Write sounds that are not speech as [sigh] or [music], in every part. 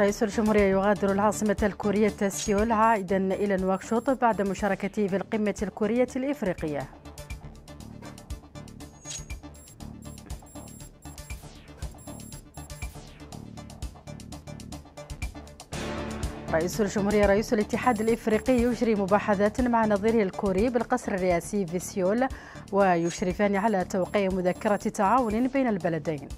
رئيس الجمهورية يغادر العاصمة الكورية سيول عائدا إلى نواكشوط بعد مشاركته في القمة الكورية الإفريقية رئيس الجمهورية رئيس الاتحاد الإفريقي يجري مباحثات مع نظيره الكوري بالقصر الرئاسي في سيول ويشرفان على توقيع مذكرة تعاون بين البلدين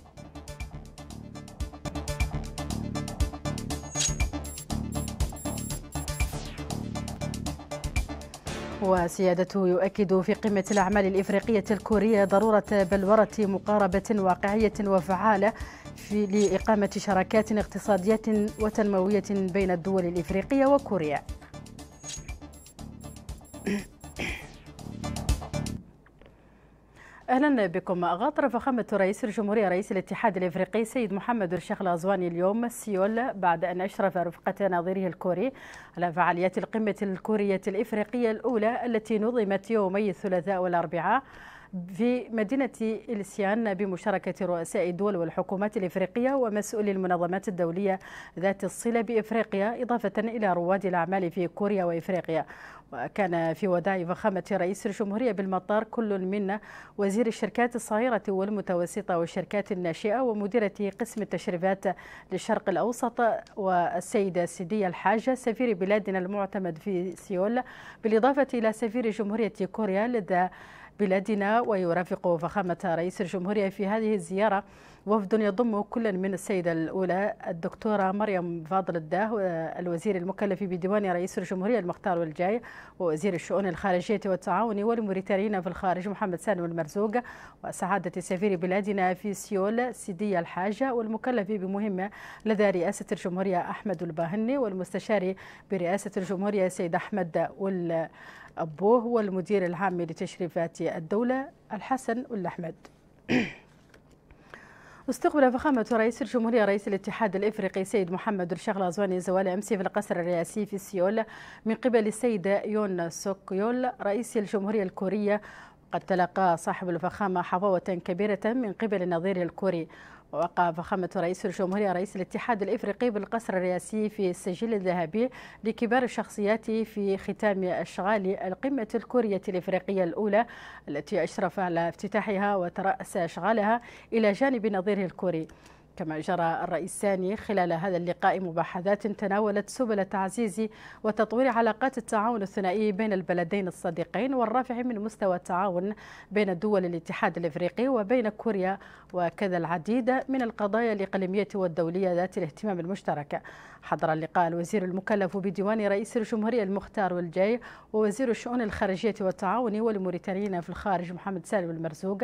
وسيادته يؤكد في قمة الأعمال الإفريقية الكورية ضرورة بلورة مقاربة واقعية وفعالة في لإقامة شراكات اقتصادية وتنموية بين الدول الإفريقية وكوريا اهلا بكم غاطر فخامه رئيس الجمهوريه رئيس الاتحاد الافريقي سيد محمد الشيخ الازواني اليوم سيول بعد ان اشرف رفقه نظيره الكوري على فعاليات القمه الكوريه الافريقيه الاولى التي نظمت يومي الثلاثاء والاربعاء في مدينة إلسيان بمشاركة رؤساء الدول والحكومات الإفريقية ومسؤولي المنظمات الدولية ذات الصلة بإفريقيا إضافة إلى رواد الأعمال في كوريا وإفريقيا وكان في وداع فخامة رئيس الجمهورية بالمطار كل منا وزير الشركات الصغيرة والمتوسطة والشركات الناشئة ومديرة قسم التشريفات للشرق الأوسط والسيدة سيدية الحاجة سفير بلادنا المعتمد في سيول بالإضافة إلى سفير جمهورية كوريا لدى بلادنا ويرافق فخامة رئيس الجمهورية في هذه الزيارة وفد يضم كل من السيدة الأولى الدكتورة مريم فاضل الداه الوزير المكلف بديوان رئيس الجمهورية المختار والجاي ووزير الشؤون الخارجية والتعاون والموريتانيين في الخارج محمد سالم المرزوق وسعادة سفير بلادنا في سيول سيدي الحاجة والمكلف بمهمة لدى رئاسة الجمهورية أحمد الباهني والمستشار برئاسة الجمهورية سيد أحمد وال أبوه والمدير العام لتشريفات الدولة الحسن الأحمد [clears throat] استقبل فخامة رئيس الجمهورية رئيس الاتحاد الإفريقي سيد محمد رشاق أزواني زوال أمس في القصر الرئاسي في سيول من قبل السيدة يون سوك يول رئيس الجمهورية الكورية قد تلقى صاحب الفخامة حظوة كبيرة من قبل النظير الكوري وقع فخامة رئيس الجمهورية رئيس الاتحاد الإفريقي بالقصر الرئاسي في السجل الذهبي لكبار الشخصيات في ختام أشغال القمة الكورية الإفريقية الأولى التي أشرف على افتتاحها وترأس أشغالها إلى جانب نظيره الكوري كما جرى الرئيس ساني خلال هذا اللقاء مباحثات تناولت سبل تعزيز وتطوير علاقات التعاون الثنائي بين البلدين الصديقين والرافع من مستوى التعاون بين دول الاتحاد الافريقي وبين كوريا وكذا العديد من القضايا الاقليميه والدوليه ذات الاهتمام المشترك. حضر اللقاء الوزير المكلف بديوان رئيس الجمهوريه المختار والجاي ووزير الشؤون الخارجيه والتعاون والموريتانيين في الخارج محمد سالم المرزوق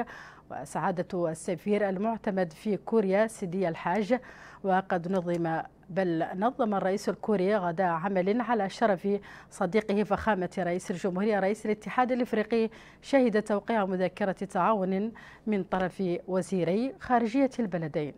وسعادة السفير المعتمد في كوريا سيدي الحاج وقد نظم بل نظم الرئيس الكوري غداء عمل على شرف صديقه فخامة رئيس الجمهورية رئيس الاتحاد الإفريقي شهد توقيع مذكرة تعاون من طرف وزيري خارجية البلدين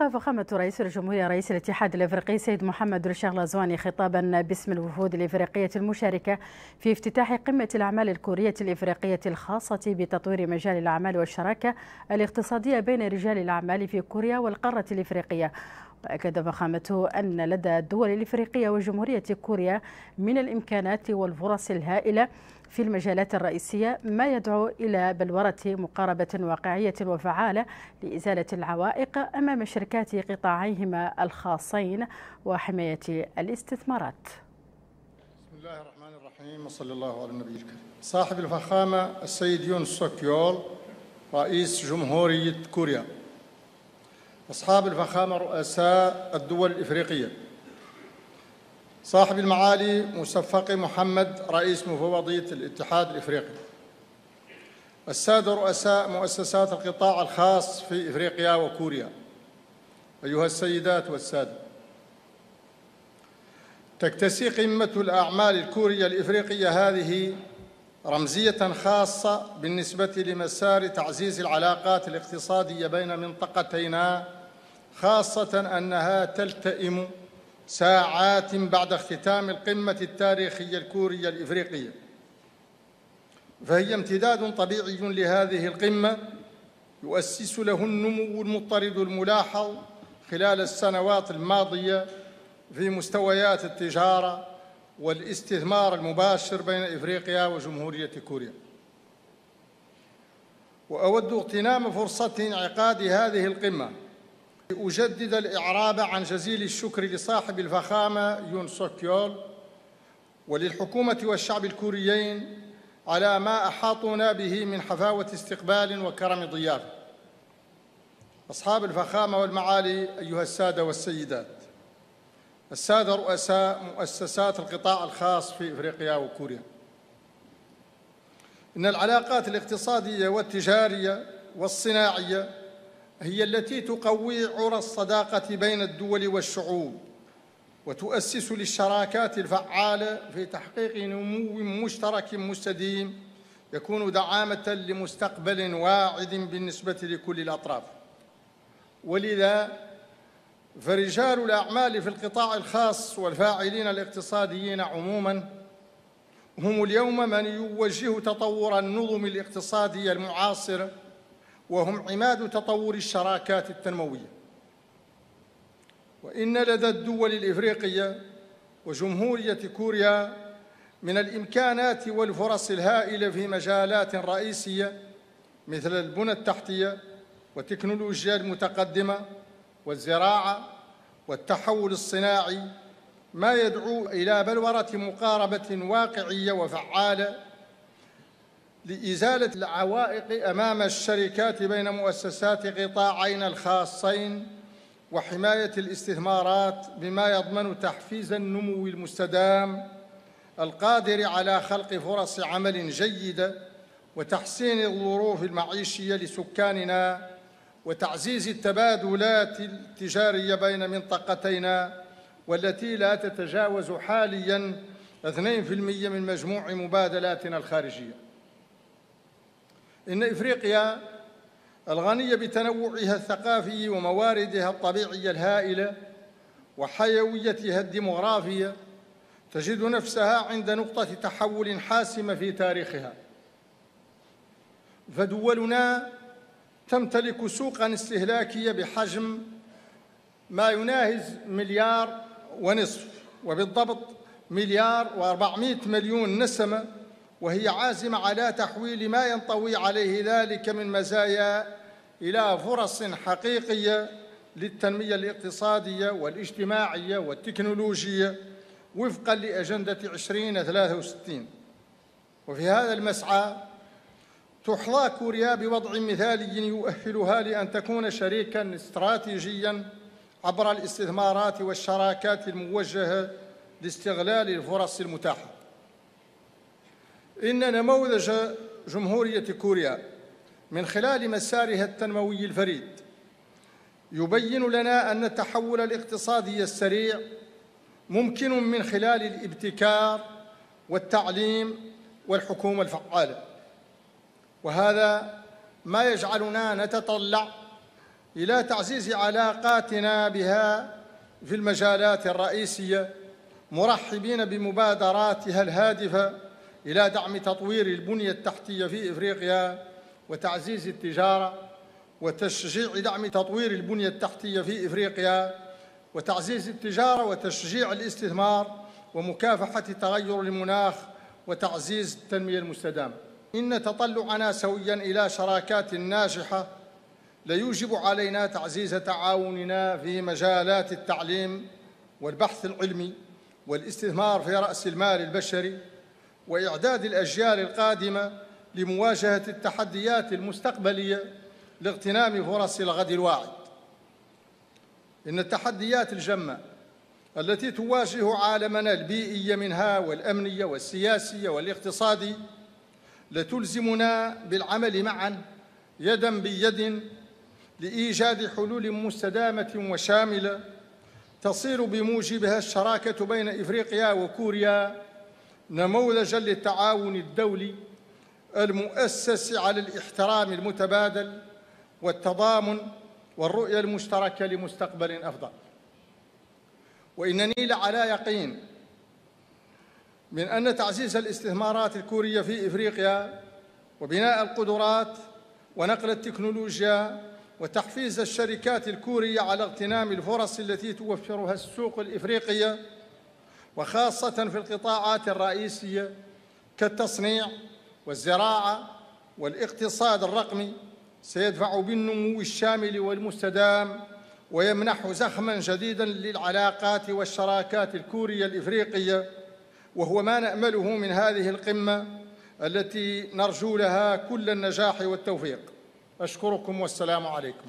ألقى فخامة رئيس الجمهورية رئيس الاتحاد الإفريقي سيد محمد رشاغ لازواني خطابا باسم الوفود الإفريقية المشاركة في افتتاح قمة الأعمال الكورية الإفريقية الخاصة بتطوير مجال الأعمال والشراكة الاقتصادية بين رجال الأعمال في كوريا والقارة الإفريقية وأكد فخامته أن لدى الدول الإفريقية وجمهورية كوريا من الإمكانات والفرص الهائلة في المجالات الرئيسية ما يدعو إلى بلورة مقاربة واقعية وفعالة لإزالة العوائق أمام شركات قطاعيهما الخاصين وحماية الاستثمارات بسم الله الرحمن الرحيم وصلى الله على النبي الكريم صاحب الفخامة السيد يون سوكيول رئيس جمهورية كوريا أصحاب الفخامة رؤساء الدول الإفريقية صاحب المعالي مصفقي محمد رئيس مفوضية الاتحاد الإفريقي السادة رؤساء مؤسسات القطاع الخاص في إفريقيا وكوريا أيها السيدات والسادة تكتسي قمة الأعمال الكورية الإفريقية هذه رمزية خاصة بالنسبة لمسار تعزيز العلاقات الاقتصادية بين منطقتينا خاصة أنها تلتئم ساعات بعد اختتام القمة التاريخية الكورية الإفريقية فهي امتداد طبيعي لهذه القمة يؤسس له النمو المضطرد الملاحظ خلال السنوات الماضية في مستويات التجارة والاستثمار المباشر بين إفريقيا وجمهورية كوريا وأود اغتنام فرصة انعقاد هذه القمة أجدد الإعراب عن جزيل الشكر لصاحب الفخامة يون سوكيول وللحكومة والشعب الكوريين على ما أحاطونا به من حفاوة استقبال وكرم ضيافة أصحاب الفخامة والمعالي أيها السادة والسيدات السادة رؤساء مؤسسات القطاع الخاص في إفريقيا وكوريا إن العلاقات الاقتصادية والتجارية والصناعية هي التي تقوي عرى الصداقه بين الدول والشعوب وتؤسس للشراكات الفعاله في تحقيق نمو مشترك مستديم يكون دعامه لمستقبل واعد بالنسبه لكل الاطراف ولذا فرجال الاعمال في القطاع الخاص والفاعلين الاقتصاديين عموما هم اليوم من يوجه تطور النظم الاقتصاديه المعاصره وهم عماد تطور الشراكات التنموية وإن لدى الدول الإفريقية وجمهورية كوريا من الإمكانات والفرص الهائلة في مجالات رئيسية مثل البنى التحتية والتكنولوجيا المتقدمة والزراعة والتحول الصناعي ما يدعو إلى بلورة مقاربة واقعية وفعالة لإزالة العوائق أمام الشركات بين مؤسسات قطاعين الخاصين وحماية الاستثمارات بما يضمن تحفيز النمو المستدام القادر على خلق فرص عمل جيدة وتحسين الظروف المعيشية لسكاننا وتعزيز التبادلات التجارية بين منطقتينا والتي لا تتجاوز حالياً 2% من مجموع مبادلاتنا الخارجيه إن إفريقيا الغنية بتنوعها الثقافي ومواردها الطبيعية الهائلة وحيويتها الديمغرافية تجد نفسها عند نقطة تحول حاسمة في تاريخها فدولنا تمتلك سوقا استهلاكية بحجم ما يناهز مليار ونصف وبالضبط مليار وأربعمائة مليون نسمة وهي عازمة على تحويل ما ينطوي عليه ذلك من مزايا إلى فرص حقيقية للتنمية الاقتصادية والاجتماعية والتكنولوجية وفقا لأجندة 2063 وفي هذا المسعى تحظى كوريا بوضع مثالي يؤهلها لأن تكون شريكا استراتيجيا عبر الاستثمارات والشراكات الموجهة لاستغلال الفرص المتاحة إن نموذج جمهورية كوريا من خلال مسارها التنموي الفريد يبين لنا أن التحول الاقتصادي السريع ممكن من خلال الابتكار والتعليم والحكومة الفعالة وهذا ما يجعلنا نتطلع إلى تعزيز علاقاتنا بها في المجالات الرئيسية مرحبين بمبادراتها الهادفة إلى دعم تطوير البنية التحتية في إفريقيا وتعزيز التجارة وتشجيع دعم تطوير البنية التحتية في إفريقيا وتعزيز التجارة وتشجيع الاستثمار ومكافحة تغير المناخ وتعزيز التنمية المستدامة إن تطلعنا سويا إلى شراكات ناجحة ليوجب علينا تعزيز تعاوننا في مجالات التعليم والبحث العلمي والاستثمار في رأس المال البشري واعداد الاجيال القادمه لمواجهه التحديات المستقبليه لاغتنام فرص الغد الواعد ان التحديات الجمه التي تواجه عالمنا البيئي منها والامني والسياسي والاقتصادي لتلزمنا بالعمل معا يدا بيد لايجاد حلول مستدامه وشامله تصير بموجبها الشراكه بين افريقيا وكوريا نموذجا للتعاون الدولي المؤسس على الاحترام المتبادل والتضامن والرؤية المشتركة لمستقبل أفضل وإنني لعلى يقين من أن تعزيز الاستثمارات الكورية في إفريقيا وبناء القدرات ونقل التكنولوجيا وتحفيز الشركات الكورية على اغتنام الفرص التي توفرها السوق الإفريقية وخاصة في القطاعات الرئيسية كالتصنيع والزراعة والاقتصاد الرقمي سيدفع بالنمو الشامل والمستدام ويمنح زخما جديدا للعلاقات والشراكات الكورية الإفريقية وهو ما نأمله من هذه القمة التي نرجو لها كل النجاح والتوفيق أشكركم والسلام عليكم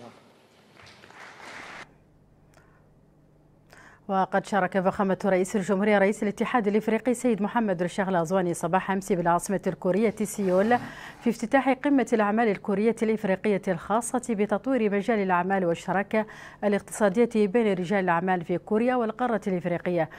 وقد شارك فخامة رئيس الجمهورية رئيس الاتحاد الإفريقي سيد محمد رشاغ الأزواني صباح أمس بالعاصمة الكورية سيول في افتتاح قمة الأعمال الكورية الإفريقية الخاصة بتطوير مجال الأعمال والشراكة الاقتصادية بين رجال الأعمال في كوريا والقارة الإفريقية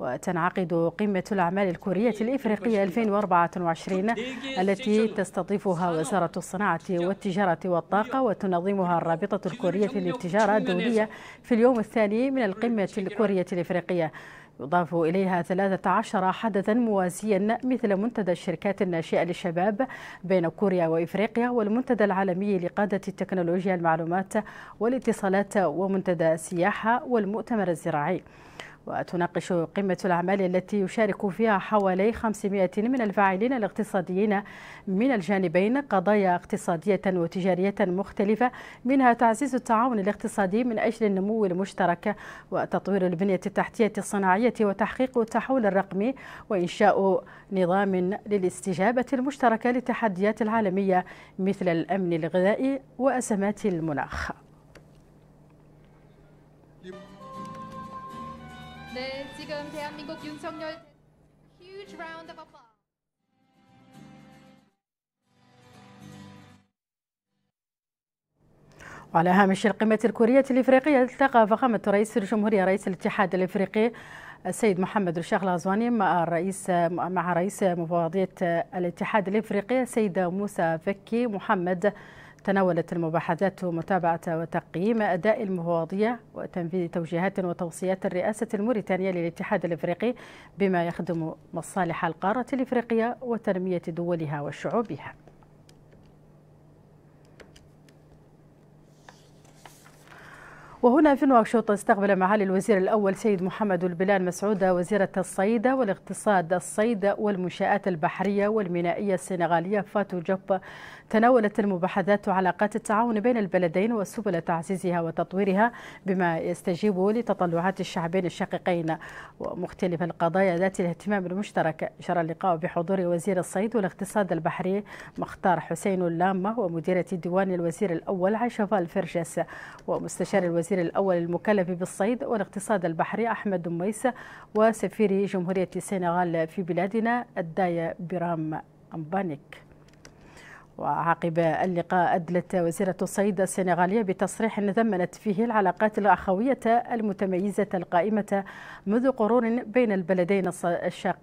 وتنعقد قمة الأعمال الكورية الإفريقية 2024 التي تستضيفها وزارة الصناعة والتجارة والطاقة وتنظمها الرابطة الكورية للتجارة الدولية في اليوم الثاني من القمة الكورية الإفريقية يضاف إليها 13 حدثا موازيا مثل منتدى الشركات الناشئة للشباب بين كوريا وإفريقيا والمنتدى العالمي لقادة التكنولوجيا المعلومات والاتصالات ومنتدى السياحة والمؤتمر الزراعي وتناقش قمة الأعمال التي يشارك فيها حوالي 500 من الفاعلين الاقتصاديين من الجانبين قضايا اقتصادية وتجارية مختلفة منها تعزيز التعاون الاقتصادي من أجل النمو المشترك وتطوير البنية التحتية الصناعية وتحقيق التحول الرقمي وإنشاء نظام للاستجابة المشتركة للتحديات العالمية مثل الأمن الغذائي وأزمات المناخ 네, 지금 대한민국 윤석열 huge round of applause. وعلى هامش القمة الكورية الإفريقية التقى فخامة رئيس الجمهورية رئيس الاتحاد الإفريقي السيد محمد الشيخ الغزواني مع الرئيس مع رئيس مفوضية الاتحاد الإفريقي السيد موسى فكي محمد تناولت المباحثات متابعة وتقييم أداء المواضيع وتنفيذ توجيهات وتوصيات الرئاسة الموريتانية للاتحاد الإفريقي بما يخدم مصالح القارة الإفريقية وتنمية دولها وشعوبها وهنا في نواكشوط استقبل معالي الوزير الأول سيد محمد البلال مسعودة وزيرة الصيد والاقتصاد الصيد والمنشآت البحرية والمينائية السنغالية فاتو جوب تناولت المباحثات علاقات التعاون بين البلدين وسبل تعزيزها وتطويرها بما يستجيب لتطلعات الشعبين الشقيقين ومختلف القضايا ذات الاهتمام المشترك جرى اللقاء بحضور وزير الصيد والاقتصاد البحري مختار حسين اللامة ومديرة ديوان الوزير الأول عائشة فالفرجس ومستشار الوزير الأول المكلف بالصيد والاقتصاد البحري أحمد دميس وسفير جمهورية السنغال في بلادنا الداية برام أمبانيك وعقب اللقاء أدلت وزيرة الصيد السنغالية بتصريح ذمنت فيه العلاقات الأخوية المتميزة القائمة منذ قرون بين البلدين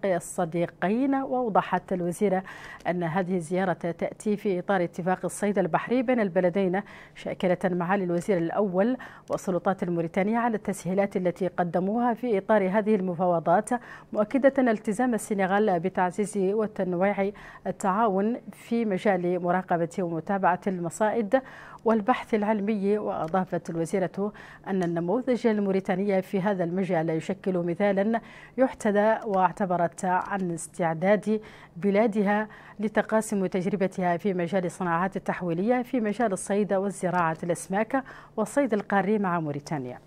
الصديقين وأوضحت الوزيرة أن هذه الزيارة تأتي في إطار اتفاق الصيد البحري بين البلدين شاكلة معالي الوزير الأول والسلطات الموريتانية على التسهيلات التي قدموها في إطار هذه المفاوضات مؤكدة التزام السنغال بتعزيز وتنويع التعاون في مجال مراقبة ومتابعة المصائد والبحث العلمي وأضافت الوزيرة أن النموذج الموريتاني في هذا المجال يشكل مثالا يحتذى واعتبرت عن استعداد بلادها لتقاسم تجربتها في مجال الصناعات التحويلية في مجال الصيد والزراعة الأسماك والصيد القاري مع موريتانيا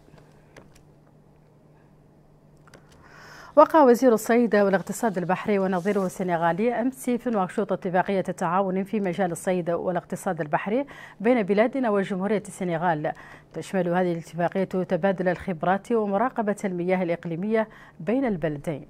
وقع وزير الصيد والاقتصاد البحري ونظيره السنغالي أمس في نواكشوط اتفاقية تعاون في مجال الصيد والاقتصاد البحري بين بلادنا وجمهورية السنغال تشمل هذه الاتفاقية تبادل الخبرات ومراقبة المياه الإقليمية بين البلدين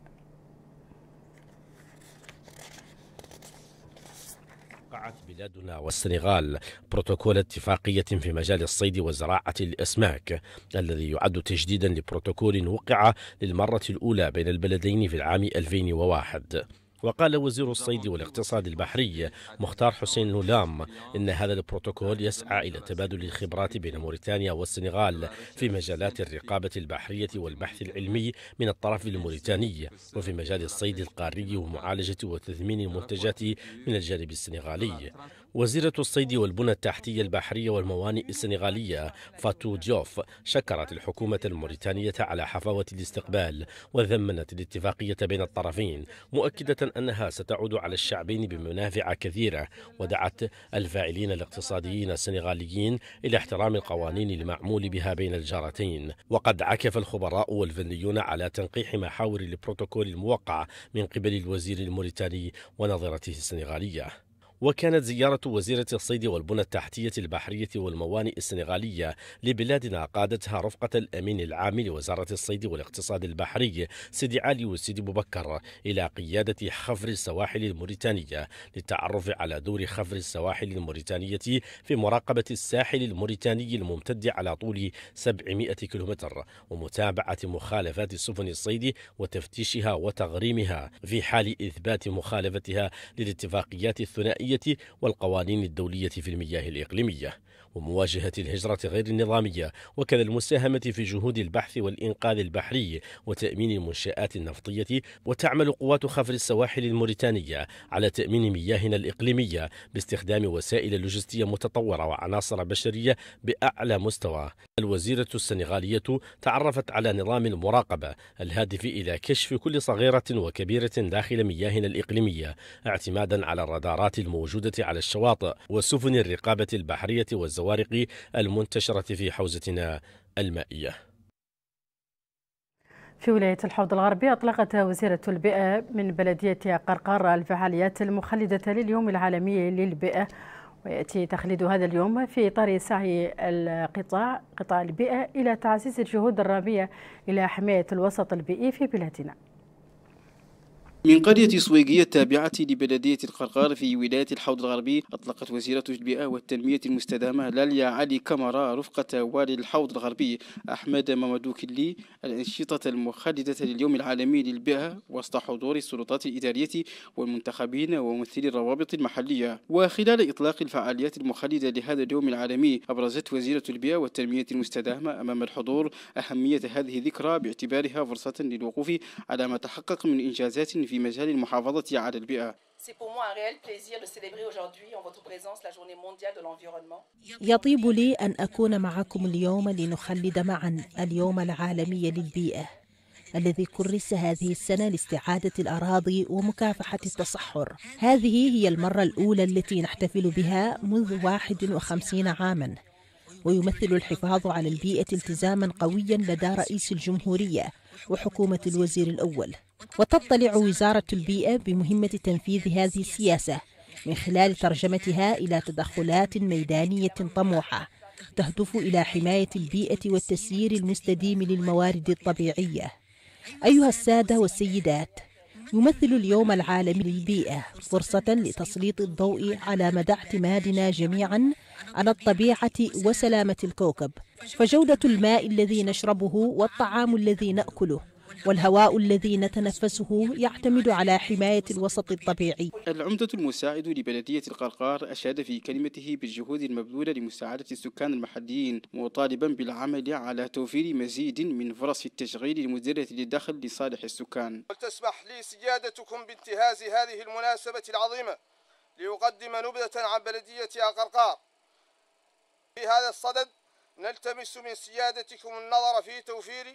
بلادنا والسنغال بروتوكول اتفاقية في مجال الصيد وزراعة الأسماك الذي يعد تجديدا لبروتوكول وقع للمرة الأولى بين البلدين في العام 2001 وقال وزير الصيد والاقتصاد البحري مختار حسين لولام إن هذا البروتوكول يسعى إلى تبادل الخبرات بين موريتانيا والسنغال في مجالات الرقابة البحرية والبحث العلمي من الطرف الموريتاني وفي مجال الصيد القاري ومعالجة وتثمين المنتجات من الجانب السنغالي وزيرة الصيد والبنى التحتية البحرية والموانئ السنغالية فاتو ديوف شكرت الحكومة الموريتانية على حفاوة الاستقبال وذمنت الاتفاقية بين الطرفين مؤكدة أنها ستعود على الشعبين بمنافع كثيرة ودعت الفاعلين الاقتصاديين السنغاليين إلى احترام القوانين المعمول بها بين الجارتين وقد عكف الخبراء والفنيون على تنقيح محاور البروتوكول الموقع من قبل الوزير الموريتاني ونظرته السنغالية وكانت زيارة وزيرة الصيد والبنى التحتية البحرية والموانئ السنغالية لبلادنا قادتها رفقة الأمين العام لوزارة الصيد والاقتصاد البحري سيدي علي وسيدي بوبكر إلى قيادة خفر السواحل الموريتانية للتعرف على دور خفر السواحل الموريتانية في مراقبة الساحل الموريتاني الممتد على طول 700 كيلومتر ومتابعة مخالفات سفن الصيد وتفتيشها وتغريمها في حال إثبات مخالفتها للاتفاقيات الثنائية والقوانين الدولية في المياه الإقليمية ومواجهة الهجرة غير النظامية وكذا المساهمة في جهود البحث والإنقاذ البحري وتأمين المنشآت النفطية وتعمل قوات خفر السواحل الموريتانية على تأمين مياهنا الإقليمية باستخدام وسائل لوجستية متطورة وعناصر بشرية بأعلى مستوى الوزيرة السنغالية تعرفت على نظام المراقبة الهادف إلى كشف كل صغيرة وكبيرة داخل مياهنا الإقليمية اعتمادا على الرادارات الموجودة على الشواطئ وسفن الرقابة البحرية والزراعية الزوارق المنتشرة في حوزتنا المائية في ولاية الحوض الغربي أطلقت وزيرة البيئة من بلدية قرقار الفعاليات المخلدة لليوم العالمي للبيئة ويأتي تخليد هذا اليوم في إطار سعي القطاع قطاع البيئة إلى تعزيز الجهود الرامية إلى حماية الوسط البيئي في بلادنا من قرية سويقية التابعة لبلدية القرقار في ولاية الحوض الغربي أطلقت وزيرة البيئة والتنمية المستدامة لاليا علي كمرة رفقة والي الحوض الغربي أحمد ممدوك اللي الأنشطة المخلدة لليوم العالمي للبيئة وسط حضور السلطات الإدارية والمنتخبين وممثلي الروابط المحلية وخلال إطلاق الفعاليات المخلدة لهذا اليوم العالمي أبرزت وزيرة البيئة والتنمية المستدامة أمام الحضور أهمية هذه الذكرى باعتبارها فرصة للوقوف على ما تحقق من إنجازات في مجال المحافظة على البيئة يطيب لي أن أكون معكم اليوم لنخلد معا اليوم العالمي للبيئة الذي كرس هذه السنة لاستعادة الأراضي ومكافحة التصحر هذه هي المرة الأولى التي نحتفل بها منذ 51 عاماً ويمثل الحفاظ على البيئة التزاما قويا لدى رئيس الجمهورية وحكومة الوزير الأول وتطلع وزارة البيئة بمهمة تنفيذ هذه السياسة من خلال ترجمتها إلى تدخلات ميدانية طموحة تهدف إلى حماية البيئة والتسيير المستديم للموارد الطبيعية أيها السادة والسيدات يمثل اليوم العالمي للبيئة فرصة لتسليط الضوء على مدى اعتمادنا جميعا على الطبيعة وسلامة الكوكب فجودة الماء الذي نشربه والطعام الذي نأكله والهواء الذي نتنفسه يعتمد على حماية الوسط الطبيعي العمدة المساعد لبلدية القرقار أشاد في كلمته بالجهود المبذولة لمساعدة السكان المحليين مطالبا بالعمل على توفير مزيد من فرص التشغيل المديرة للدخل لصالح السكان ولتسمح لي سيادتكم بانتهاز هذه المناسبة العظيمة لأقدم نبذة عن بلدية القرقار في هذا الصدد نلتمس من سيادتكم النظر في توفير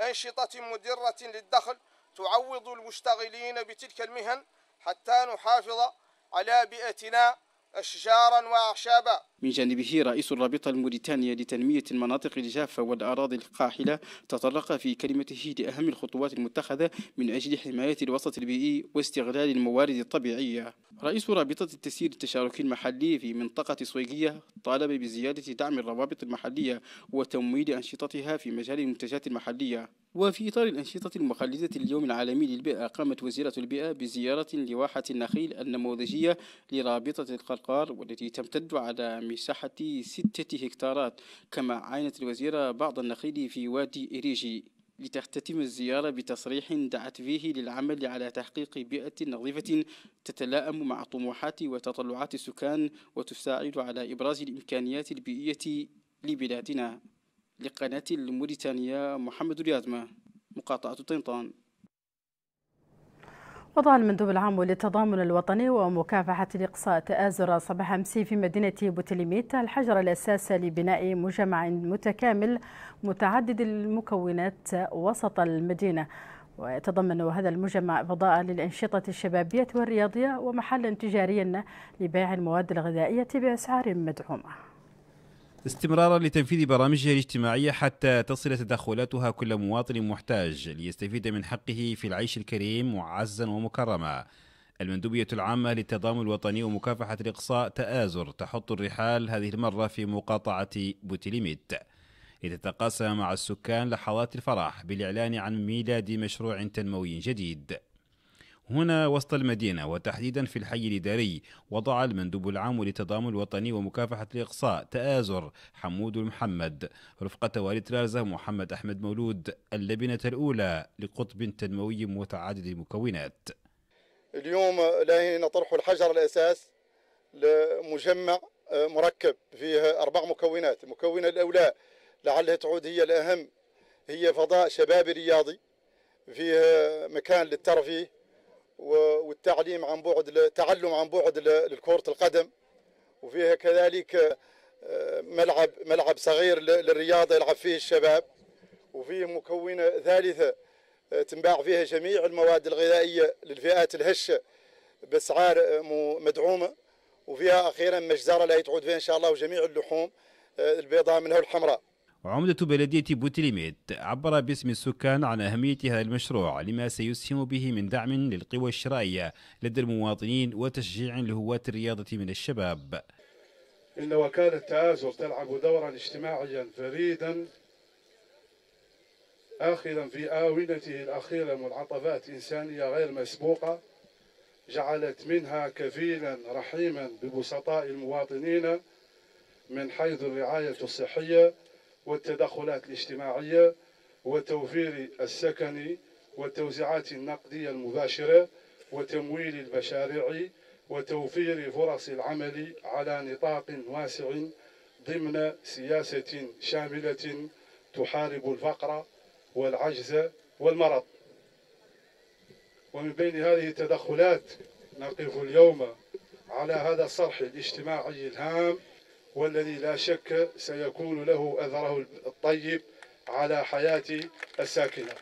أنشطة مدرة للدخل تعوض المشتغلين بتلك المهن حتى نحافظ على بيئتنا أشجارا وأعشابا من جانبه رئيس الرابطة الموريتانية لتنمية المناطق الجافة والأراضي القاحلة تطرق في كلمته لأهم الخطوات المتخذة من أجل حماية الوسط البيئي واستغلال الموارد الطبيعية رئيس رابطة التسيير التشاركي المحلي في منطقة صويقية طالب بزيادة دعم الروابط المحلية وتمويل أنشطتها في مجال المنتجات المحلية وفي إطار الأنشطة المخلدة اليوم العالمي للبيئة قامت وزيرة البيئة بزيارة لواحة النخيل النموذجية لرابطة القرقار والتي تمتد على مساحة ستة هكتارات كما عاينت الوزيرة بعض النخيل في وادي إريجي لتختتم الزيارة بتصريح دعت فيه للعمل على تحقيق بيئة نظيفة تتلائم مع طموحات وتطلعات السكان وتساعد على إبراز الإمكانيات البيئية لبلادنا لقناة الموريتانية محمد اليادمة مقاطعة طنطان وضع المندوب العام للتضامن الوطني ومكافحة الإقصاء تآزر صباح أمس في مدينة بوتليميت الحجر الأساس لبناء مجمع متكامل متعدد المكونات وسط المدينة ويتضمن هذا المجمع فضاء للأنشطة الشبابية والرياضية ومحلا تجاريا لبيع المواد الغذائية بأسعار مدعومة استمرارا لتنفيذ برامجها الاجتماعية حتى تصل تدخلاتها كل مواطن محتاج ليستفيد من حقه في العيش الكريم معزا ومكرما المندوبية العامة للتضامن الوطني ومكافحة الإقصاء تآزر تحط الرحال هذه المرة في مقاطعة بوتليميت لتتقاسم مع السكان لحظات الفرح بالإعلان عن ميلاد مشروع تنموي جديد هنا وسط المدينة وتحديدا في الحي الإداري وضع المندوب العام للتضامن الوطني ومكافحة الإقصاء تآزر حمود المحمد رفقة والد رارزة محمد أحمد مولود اللبنة الأولى لقطب تنموي متعدد المكونات اليوم لا نطرح الحجر الأساس لمجمع مركب فيه أربع مكونات المكونة الأولى لعلها تعود هي الأهم هي فضاء شبابي رياضي فيه مكان للترفيه والتعليم عن بعد التعلم عن بعد لكرة القدم وفيها كذلك آه، ملعب ملعب صغير للرياضة يلعب فيه الشباب وفيه مكونة ثالثة آه، تنباع فيها جميع المواد الغذائية للفئات الهشة بأسعار آه، مدعومة وفيها أخيرا مجزرة لا يتعود فيها إن شاء الله وجميع اللحوم البيضاء منها الحمراء وعمدة بلدية بوتليميت عبر باسم السكان عن أهمية هذا المشروع لما سيسهم به من دعم للقوى الشرائية لدى المواطنين وتشجيع لهواة الرياضة من الشباب إن وكالة تآزر تلعب دورا اجتماعيا فريدا آخذا في آونته الأخيرة منعطفات إنسانية غير مسبوقة جعلت منها كفيلا رحيما ببسطاء المواطنين من حيث الرعاية الصحية والتدخلات الاجتماعية وتوفير السكن والتوزيعات النقدية المباشرة وتمويل المشاريع وتوفير فرص العمل على نطاق واسع ضمن سياسة شاملة تحارب الفقر والعجز والمرض ومن بين هذه التدخلات نقف اليوم على هذا الصرح الاجتماعي الهام والذي لا شك سيكون له أثره الطيب على حياة الساكنة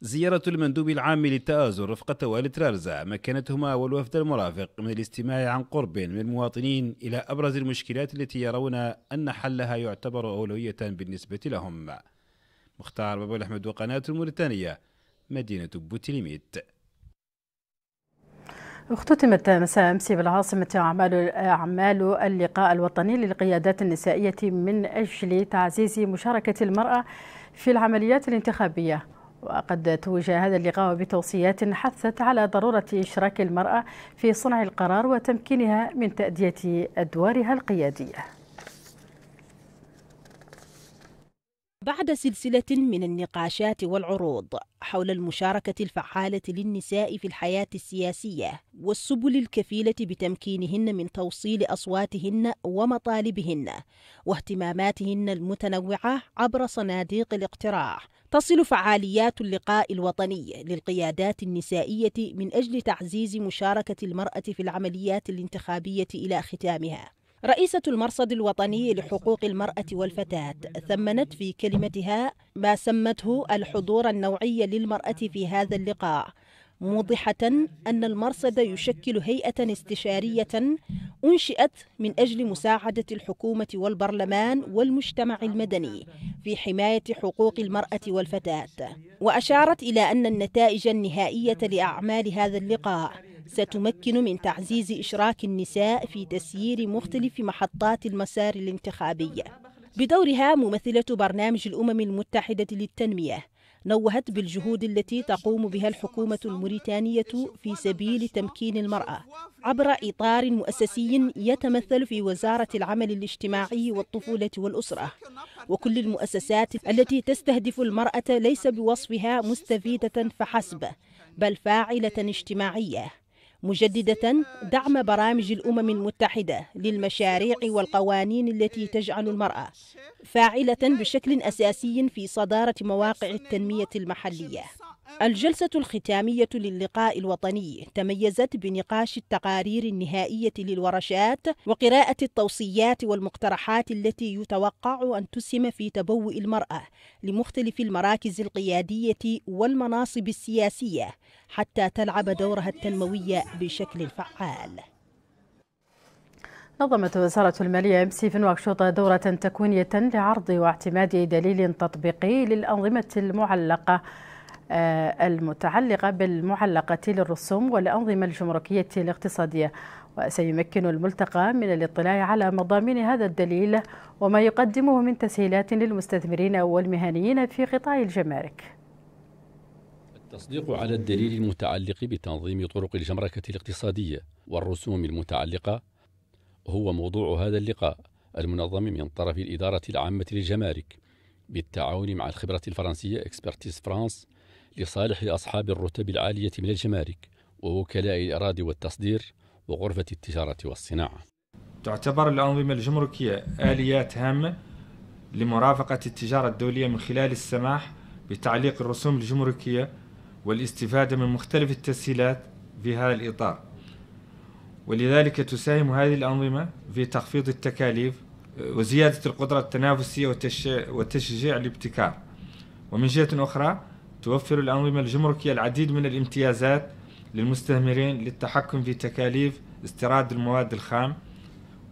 زيارة المندوب العام للتآزر رفقة والد رارزا مكنتهما والوفد المرافق من الاستماع عن قرب من المواطنين إلى أبرز المشكلات التي يرون أن حلها يعتبر أولوية بالنسبة لهم مختار بابا الأحمد وقناة الموريتانية مدينة بوتليميت اختتمت مساء أمس بالعاصمة أعمال أعمال اللقاء الوطني للقيادات النسائية من أجل تعزيز مشاركة المرأة في العمليات الانتخابية وقد توج هذا اللقاء بتوصيات حثت على ضرورة إشراك المرأة في صنع القرار وتمكينها من تأدية أدوارها القيادية بعد سلسلة من النقاشات والعروض حول المشاركة الفعالة للنساء في الحياة السياسية والسبل الكفيلة بتمكينهن من توصيل أصواتهن ومطالبهن واهتماماتهن المتنوعة عبر صناديق الاقتراع تصل فعاليات اللقاء الوطني للقيادات النسائية من أجل تعزيز مشاركة المرأة في العمليات الانتخابية إلى ختامها رئيسة المرصد الوطني لحقوق المرأة والفتاة ثمنت في كلمتها ما سمته الحضور النوعي للمرأة في هذا اللقاء موضحة أن المرصد يشكل هيئة استشارية أنشئت من أجل مساعدة الحكومة والبرلمان والمجتمع المدني في حماية حقوق المرأة والفتاة وأشارت إلى أن النتائج النهائية لأعمال هذا اللقاء ستمكن من تعزيز إشراك النساء في تسيير مختلف محطات المسار الانتخابي بدورها ممثلة برنامج الأمم المتحدة للتنمية نوهت بالجهود التي تقوم بها الحكومة الموريتانية في سبيل تمكين المرأة عبر إطار مؤسسي يتمثل في وزارة العمل الاجتماعي والطفولة والأسرة وكل المؤسسات التي تستهدف المرأة ليس بوصفها مستفيدة فحسب بل فاعلة اجتماعية مجددة دعم برامج الأمم المتحدة للمشاريع والقوانين التي تجعل المرأة فاعلة بشكل أساسي في صدارة مواقع التنمية المحلية الجلسة الختامية للقاء الوطني تميزت بنقاش التقارير النهائية للورشات وقراءة التوصيات والمقترحات التي يتوقع أن تسهم في تبوء المرأة لمختلف المراكز القيادية والمناصب السياسية حتى تلعب دورها التنموي بشكل فعال. نظمت وزارة المالية أمس في نواكشوط دورة تكوينية لعرض واعتماد دليل تطبيقي للأنظمة المعلقة آه، المتعلقة بالمعلقة للرسوم والأنظمة الجمركية الاقتصادية وسيمكن الملتقى من الاطلاع على مضامين هذا الدليل وما يقدمه من تسهيلات للمستثمرين والمهنيين في قطاع الجمارك التصديق على الدليل المتعلق بتنظيم طرق الجمركة الاقتصادية والرسوم المتعلقة هو موضوع هذا اللقاء المنظم من طرف الإدارة العامة للجمارك بالتعاون مع الخبرة الفرنسية إكسبرتيز فرانس لصالح أصحاب الرتب العالية من الجمارك ووكلاء الأراضي والتصدير وغرفة التجارة والصناعة تعتبر الأنظمة الجمركية آليات هامة لمرافقة التجارة الدولية من خلال السماح بتعليق الرسوم الجمركية والاستفادة من مختلف التسهيلات في هذا الإطار ولذلك تساهم هذه الأنظمة في تخفيض التكاليف آه، وزيادة القدرة التنافسية وتشجيع الابتكار ومن جهة أخرى توفر الأنظمة الجمركية العديد من الامتيازات للمستثمرين للتحكم في تكاليف استيراد المواد الخام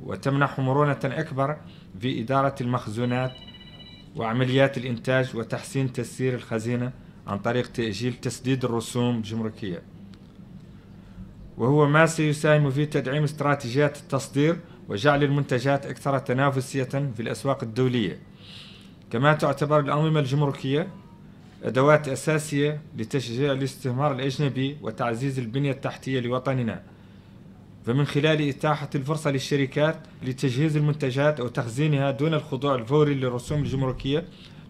وتمنح مرونة أكبر في إدارة المخزونات وعمليات الإنتاج وتحسين تسيير الخزينة عن طريق تأجيل تسديد الرسوم الجمركية وهو ما سيساهم في تدعيم استراتيجيات التصدير وجعل المنتجات أكثر تنافسية في الأسواق الدولية كما تعتبر الأنظمة الجمركية أدوات أساسية لتشجيع الاستثمار الأجنبي وتعزيز البنية التحتية لوطننا فمن خلال إتاحة الفرصة للشركات لتجهيز المنتجات أو تخزينها دون الخضوع الفوري للرسوم الجمركية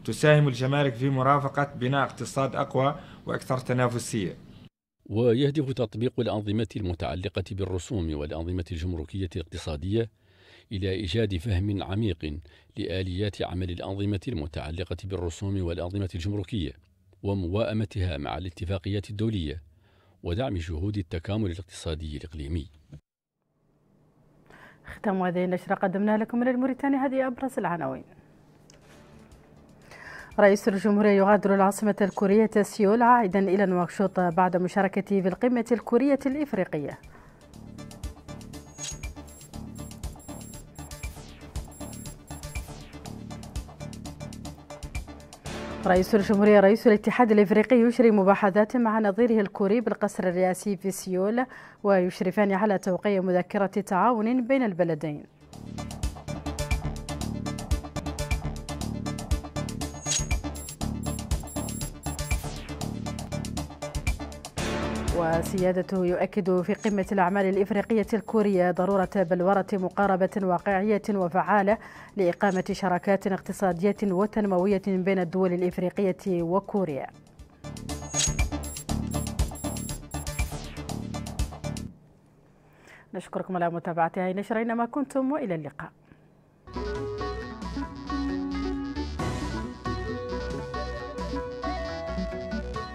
تساهم الجمارك في مرافقة بناء اقتصاد أقوى وأكثر تنافسية ويهدف تطبيق الأنظمة المتعلقة بالرسوم والأنظمة الجمركية الاقتصادية إلى إيجاد فهم عميق لآليات عمل الأنظمة المتعلقة بالرسوم والأنظمة الجمركية ومواءمتها مع الاتفاقيات الدولية ودعم جهود التكامل الاقتصادي الإقليمي ختام هذه النشرة قدمنا لكم من موريتانيا هذه أبرز العناوين رئيس الجمهورية يغادر العاصمة الكورية سيول عائدا إلى نواكشوط بعد مشاركته في القمة الكورية الإفريقية رئيس الجمهورية رئيس الاتحاد الإفريقي يشري مباحثات مع نظيره الكوري بالقصر الرئاسي في سيول ويشرفان على توقيع مذكرة تعاون بين البلدين وسيادته يؤكد في قمة الأعمال الإفريقية الكورية ضرورة بلورة مقاربة واقعية وفعالة لإقامة شراكات اقتصادية وتنموية بين الدول الإفريقية وكوريا نشكركم على متابعة هذه النشرة أينما كنتم وإلى اللقاء